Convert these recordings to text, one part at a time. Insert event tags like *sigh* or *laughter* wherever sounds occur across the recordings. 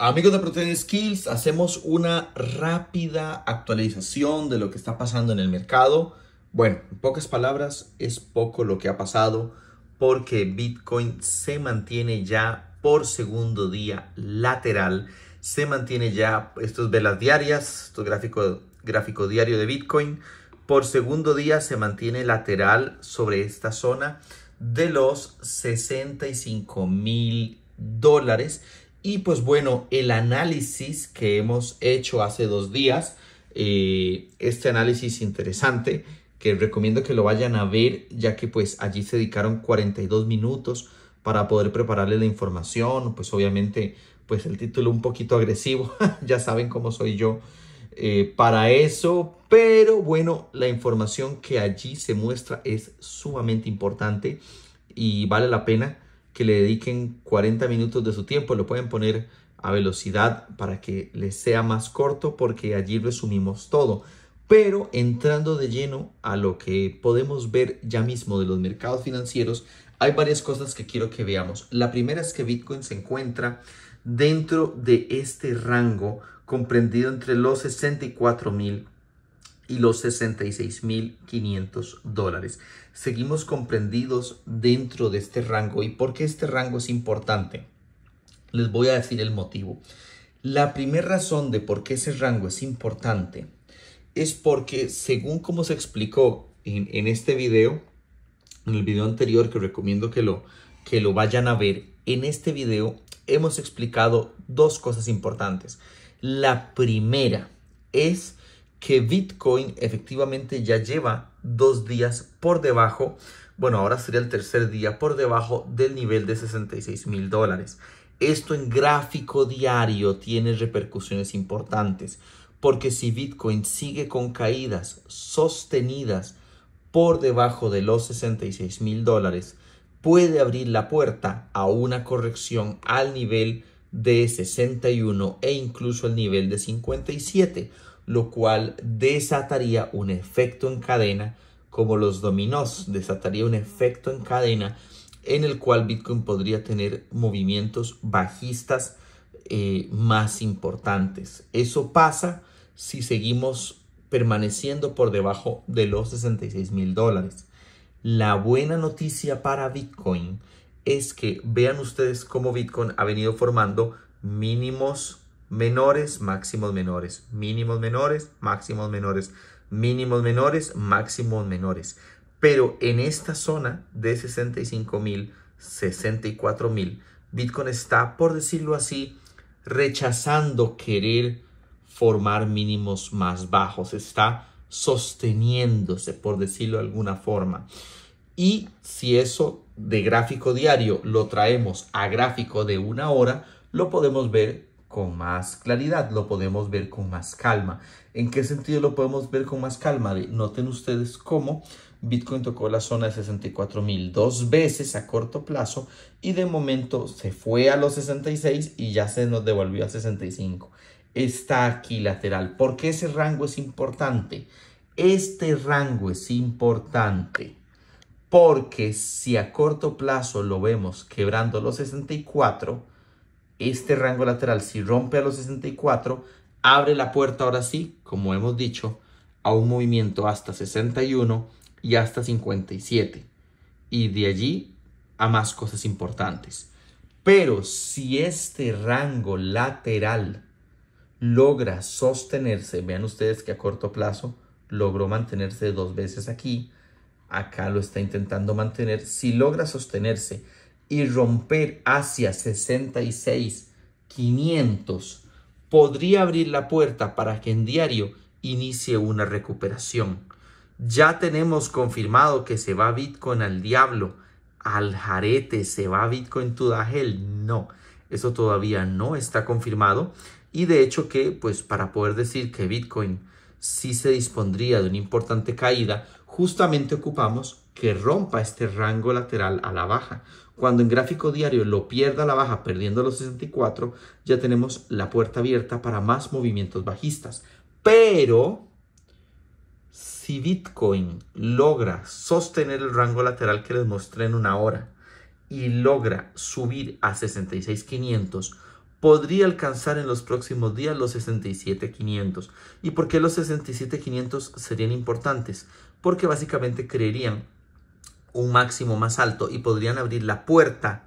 Amigos de Protein Skills, hacemos una rápida actualización de lo que está pasando en el mercado. Bueno, en pocas palabras, es poco lo que ha pasado porque Bitcoin se mantiene ya por segundo día lateral. Se mantiene ya, estos velas diarias, esto gráfico, gráfico diario de Bitcoin, por segundo día se mantiene lateral sobre esta zona de los 65 mil dólares y pues bueno, el análisis que hemos hecho hace dos días, eh, este análisis interesante, que recomiendo que lo vayan a ver, ya que pues allí se dedicaron 42 minutos para poder prepararle la información, pues obviamente pues el título un poquito agresivo, *laughs* ya saben cómo soy yo eh, para eso, pero bueno, la información que allí se muestra es sumamente importante y vale la pena que le dediquen 40 minutos de su tiempo, lo pueden poner a velocidad para que les sea más corto porque allí resumimos todo. Pero entrando de lleno a lo que podemos ver ya mismo de los mercados financieros, hay varias cosas que quiero que veamos. La primera es que Bitcoin se encuentra dentro de este rango comprendido entre los 64 mil y los 66.500 dólares. Seguimos comprendidos dentro de este rango. ¿Y por qué este rango es importante? Les voy a decir el motivo. La primera razón de por qué ese rango es importante es porque, según como se explicó en, en este video, en el video anterior que recomiendo que lo, que lo vayan a ver, en este video hemos explicado dos cosas importantes. La primera es que Bitcoin efectivamente ya lleva dos días por debajo, bueno, ahora sería el tercer día por debajo del nivel de 66 mil dólares. Esto en gráfico diario tiene repercusiones importantes, porque si Bitcoin sigue con caídas sostenidas por debajo de los 66 mil dólares, puede abrir la puerta a una corrección al nivel de 61 e incluso al nivel de 57 lo cual desataría un efecto en cadena como los dominós, desataría un efecto en cadena en el cual Bitcoin podría tener movimientos bajistas eh, más importantes. Eso pasa si seguimos permaneciendo por debajo de los 66 mil dólares. La buena noticia para Bitcoin es que vean ustedes cómo Bitcoin ha venido formando mínimos menores, máximos menores, mínimos menores, máximos menores, mínimos menores, máximos menores. Pero en esta zona de 65.000, mil, mil, Bitcoin está, por decirlo así, rechazando querer formar mínimos más bajos, está sosteniéndose, por decirlo de alguna forma. Y si eso de gráfico diario lo traemos a gráfico de una hora, lo podemos ver con más claridad, lo podemos ver con más calma. ¿En qué sentido lo podemos ver con más calma? Noten ustedes cómo Bitcoin tocó la zona de 64 mil dos veces a corto plazo y de momento se fue a los 66 y ya se nos devolvió a 65. Está aquí lateral. ¿Por qué ese rango es importante? Este rango es importante porque si a corto plazo lo vemos quebrando los 64, este rango lateral, si rompe a los 64, abre la puerta ahora sí, como hemos dicho, a un movimiento hasta 61 y hasta 57. Y de allí a más cosas importantes. Pero si este rango lateral logra sostenerse, vean ustedes que a corto plazo logró mantenerse dos veces aquí, acá lo está intentando mantener, si logra sostenerse y romper hacia 66.500, podría abrir la puerta para que en diario inicie una recuperación. Ya tenemos confirmado que se va Bitcoin al diablo, al jarete, se va Bitcoin hell. No, eso todavía no está confirmado. Y de hecho que, pues para poder decir que Bitcoin sí se dispondría de una importante caída, justamente ocupamos que rompa este rango lateral a la baja. Cuando en gráfico diario lo pierda a la baja perdiendo los 64, ya tenemos la puerta abierta para más movimientos bajistas. Pero si Bitcoin logra sostener el rango lateral que les mostré en una hora y logra subir a 66,500, podría alcanzar en los próximos días los 67,500. ¿Y por qué los 67,500 serían importantes? Porque básicamente creerían un máximo más alto y podrían abrir la puerta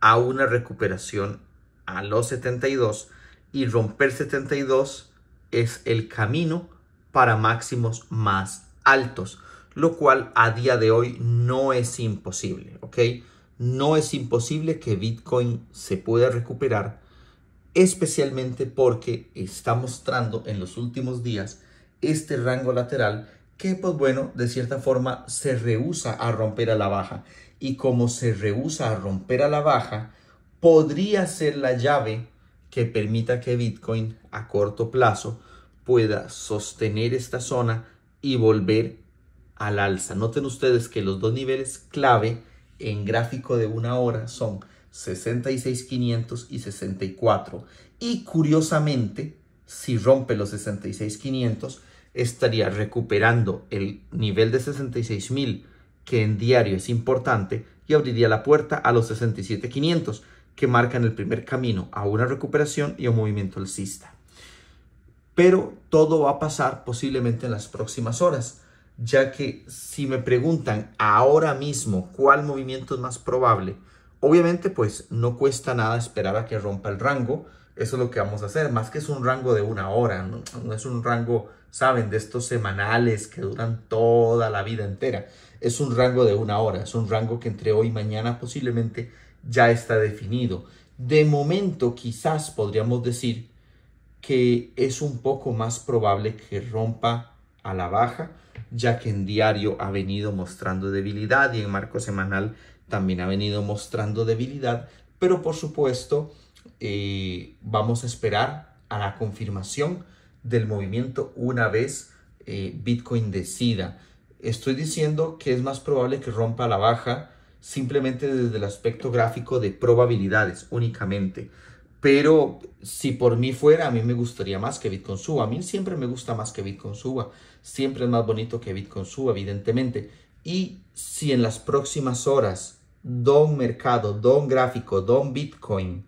a una recuperación a los 72 y romper 72 es el camino para máximos más altos, lo cual a día de hoy no es imposible, ¿ok? No es imposible que Bitcoin se pueda recuperar, especialmente porque está mostrando en los últimos días este rango lateral que pues bueno, de cierta forma se rehúsa a romper a la baja. Y como se rehúsa a romper a la baja, podría ser la llave que permita que Bitcoin a corto plazo pueda sostener esta zona y volver al alza. Noten ustedes que los dos niveles clave en gráfico de una hora son 66.500 y 64. Y curiosamente, si rompe los 66,500, estaría recuperando el nivel de 66,000 que en diario es importante y abriría la puerta a los 67,500 que marcan el primer camino a una recuperación y a un movimiento alcista. Pero todo va a pasar posiblemente en las próximas horas, ya que si me preguntan ahora mismo cuál movimiento es más probable, obviamente pues no cuesta nada esperar a que rompa el rango, eso es lo que vamos a hacer, más que es un rango de una hora, no, es un rango, saben, de estos semanales que duran toda la vida entera. Es un rango de una hora, es un rango que entre hoy y mañana posiblemente ya está definido. De momento quizás podríamos decir que es un poco más probable que rompa a la baja, ya que en diario ha venido mostrando debilidad y en marco semanal también ha venido mostrando debilidad, pero por supuesto y eh, vamos a esperar a la confirmación del movimiento una vez eh, Bitcoin decida. Estoy diciendo que es más probable que rompa la baja simplemente desde el aspecto gráfico de probabilidades únicamente. Pero si por mí fuera, a mí me gustaría más que Bitcoin suba. A mí siempre me gusta más que Bitcoin suba. Siempre es más bonito que Bitcoin suba, evidentemente. Y si en las próximas horas, don mercado, don gráfico, don Bitcoin,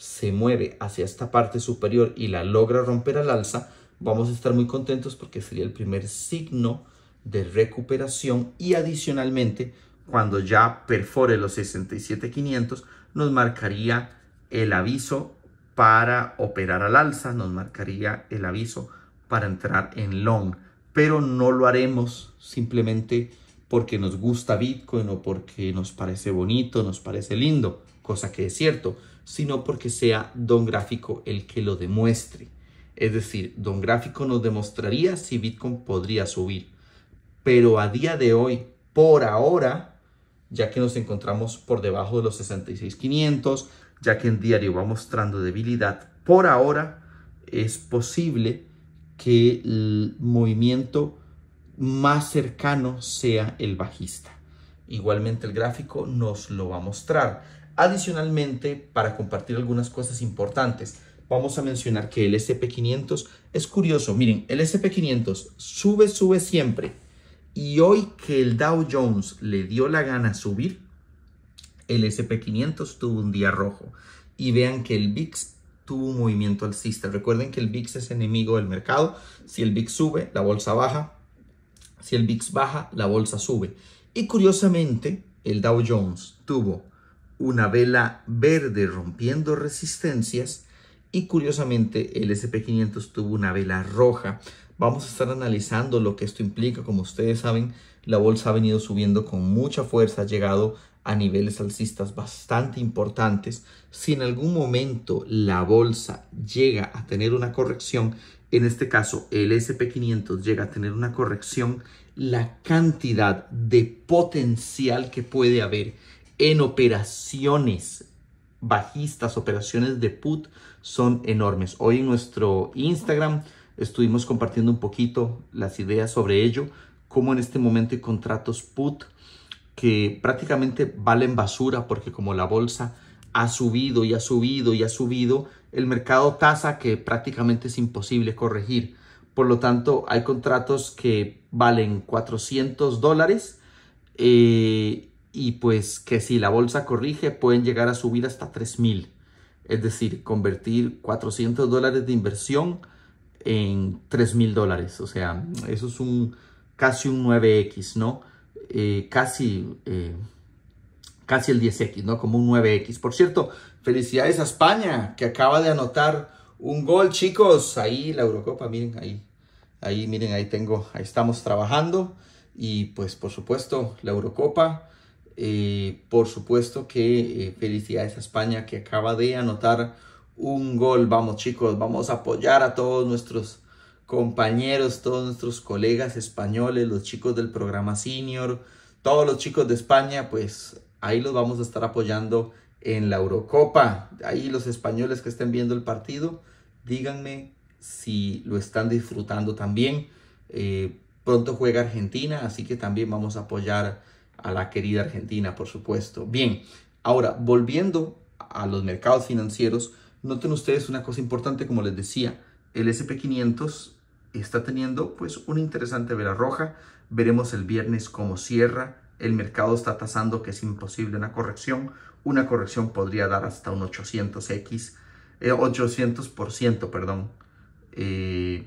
se mueve hacia esta parte superior y la logra romper al alza, vamos a estar muy contentos porque sería el primer signo de recuperación y adicionalmente cuando ya perfore los 67,500 nos marcaría el aviso para operar al alza, nos marcaría el aviso para entrar en long, pero no lo haremos, simplemente porque nos gusta Bitcoin o porque nos parece bonito, nos parece lindo, cosa que es cierto, sino porque sea Don Gráfico el que lo demuestre. Es decir, Don Gráfico nos demostraría si Bitcoin podría subir. Pero a día de hoy, por ahora, ya que nos encontramos por debajo de los 66500, ya que en diario va mostrando debilidad, por ahora es posible que el movimiento más cercano sea el bajista. Igualmente el gráfico nos lo va a mostrar. Adicionalmente, para compartir algunas cosas importantes, vamos a mencionar que el SP500 es curioso. Miren, el SP500 sube, sube siempre. Y hoy que el Dow Jones le dio la gana subir, el SP500 tuvo un día rojo. Y vean que el VIX tuvo un movimiento alcista. Recuerden que el VIX es enemigo del mercado. Si el VIX sube, la bolsa baja, si el VIX baja, la bolsa sube. Y curiosamente, el Dow Jones tuvo una vela verde rompiendo resistencias y curiosamente el SP500 tuvo una vela roja. Vamos a estar analizando lo que esto implica. Como ustedes saben, la bolsa ha venido subiendo con mucha fuerza, ha llegado a niveles alcistas bastante importantes. Si en algún momento la bolsa llega a tener una corrección, en este caso el SP500 llega a tener una corrección, la cantidad de potencial que puede haber en operaciones bajistas, operaciones de put, son enormes. Hoy en nuestro Instagram estuvimos compartiendo un poquito las ideas sobre ello, cómo en este momento hay contratos put que prácticamente valen basura porque como la bolsa ha subido y ha subido y ha subido, el mercado tasa que prácticamente es imposible corregir. Por lo tanto, hay contratos que valen 400 dólares eh, y pues que si la bolsa corrige pueden llegar a subir hasta 3.000. Es decir, convertir 400 dólares de inversión en 3.000 dólares. O sea, eso es un casi un 9X, ¿no? Eh, casi, eh, casi el 10X, ¿no? Como un 9X. Por cierto, Felicidades a España, que acaba de anotar un gol, chicos. Ahí la Eurocopa, miren, ahí, ahí, miren, ahí tengo, ahí estamos trabajando. Y pues, por supuesto, la Eurocopa. Eh, por supuesto que eh, felicidades a España, que acaba de anotar un gol. Vamos, chicos, vamos a apoyar a todos nuestros compañeros, todos nuestros colegas españoles, los chicos del programa senior, todos los chicos de España, pues ahí los vamos a estar apoyando en la Eurocopa. Ahí los españoles que estén viendo el partido, díganme si lo están disfrutando también. Eh, pronto juega Argentina, así que también vamos a apoyar a la querida Argentina, por supuesto. Bien, ahora volviendo a los mercados financieros, noten ustedes una cosa importante, como les decía, el SP500 está teniendo pues una interesante vela roja. Veremos el viernes cómo cierra el mercado está tasando que es imposible una corrección. Una corrección podría dar hasta un 800X, 800%, eh, perdón, eh,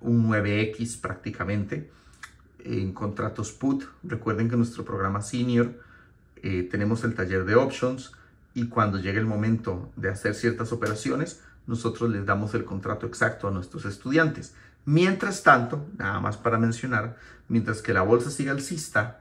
un 9X prácticamente en contratos put. Recuerden que nuestro programa senior eh, tenemos el taller de options y cuando llegue el momento de hacer ciertas operaciones, nosotros les damos el contrato exacto a nuestros estudiantes. Mientras tanto, nada más para mencionar, mientras que la bolsa siga alcista,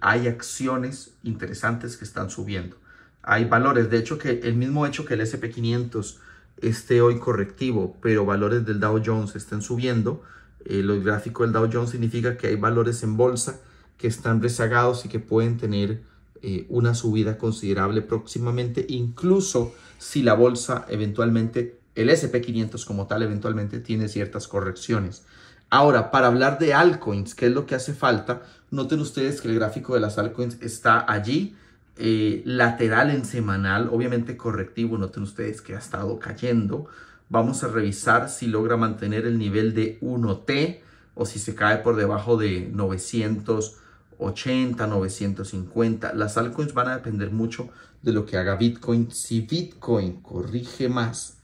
hay acciones interesantes que están subiendo. Hay valores, de hecho que el mismo hecho que el SP500 esté hoy correctivo, pero valores del Dow Jones estén subiendo, eh, los gráficos del Dow Jones significa que hay valores en bolsa que están rezagados y que pueden tener eh, una subida considerable próximamente, incluso si la bolsa eventualmente, el SP500 como tal, eventualmente tiene ciertas correcciones. Ahora, para hablar de altcoins, ¿qué es lo que hace falta? Noten ustedes que el gráfico de las altcoins está allí, eh, lateral en semanal, obviamente correctivo. Noten ustedes que ha estado cayendo. Vamos a revisar si logra mantener el nivel de 1T o si se cae por debajo de 980, 950. Las altcoins van a depender mucho de lo que haga Bitcoin. Si Bitcoin corrige más,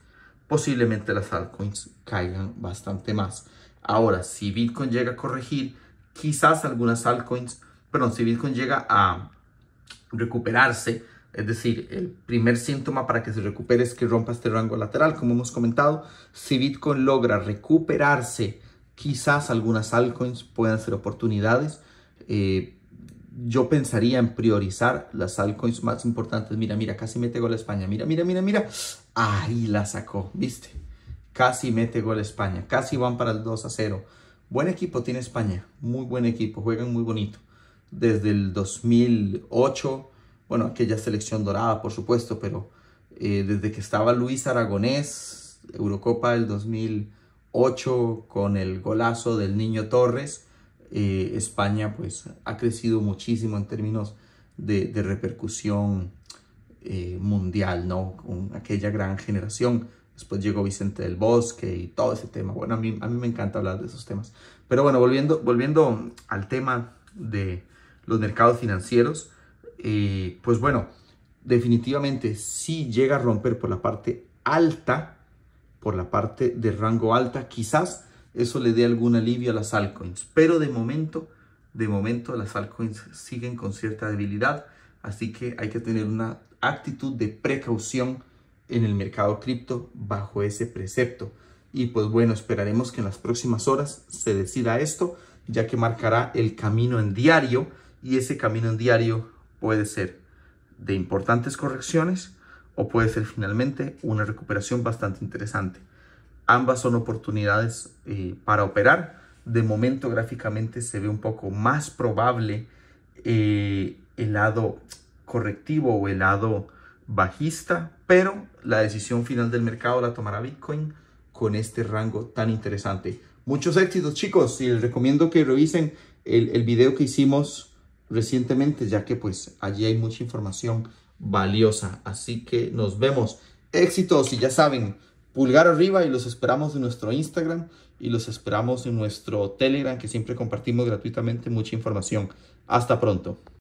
posiblemente las altcoins caigan bastante más. Ahora, si Bitcoin llega a corregir, quizás algunas altcoins, perdón, si Bitcoin llega a recuperarse, es decir, el primer síntoma para que se recupere es que rompa este rango lateral, como hemos comentado. Si Bitcoin logra recuperarse, quizás algunas altcoins puedan ser oportunidades. Eh, yo pensaría en priorizar las altcoins más importantes. Mira, mira, casi me tengo la España. Mira, mira, mira, mira. Ahí la sacó, ¿viste? Casi mete gol a España. Casi van para el 2 a 0. Buen equipo tiene España. Muy buen equipo. Juegan muy bonito. Desde el 2008. Bueno, aquella selección dorada, por supuesto. Pero eh, desde que estaba Luis Aragonés. Eurocopa del 2008 con el golazo del niño Torres. Eh, España pues ha crecido muchísimo en términos de, repercusión eh, mundial, ¿no? Con aquella gran generación Después llegó Vicente del Bosque y todo ese tema. Bueno, a mí, a mí me encanta hablar de esos temas. Pero bueno, volviendo, volviendo al tema de los mercados financieros, eh, pues bueno, definitivamente si llega a romper por la parte alta, por la parte de rango alta, quizás eso le dé algún alivio a las altcoins. Pero de momento, de momento las altcoins siguen con cierta debilidad, así que hay que tener una actitud de precaución en el mercado cripto bajo ese precepto. Y pues bueno, esperaremos que en las próximas horas se decida esto, ya que marcará el camino en diario y ese camino en diario puede ser de importantes correcciones o puede ser finalmente una recuperación bastante interesante. Ambas son oportunidades eh, para operar. De momento gráficamente se ve un poco más probable eh, el lado correctivo o el lado bajista, pero la decisión final del mercado la tomará Bitcoin con este rango tan interesante. Muchos éxitos chicos y les recomiendo que revisen el, el video que hicimos recientemente, ya que pues allí hay mucha información valiosa. Así que nos vemos. Éxitos y ya saben, pulgar arriba y los esperamos en nuestro Instagram y los esperamos en nuestro Telegram que siempre compartimos gratuitamente mucha información. Hasta pronto.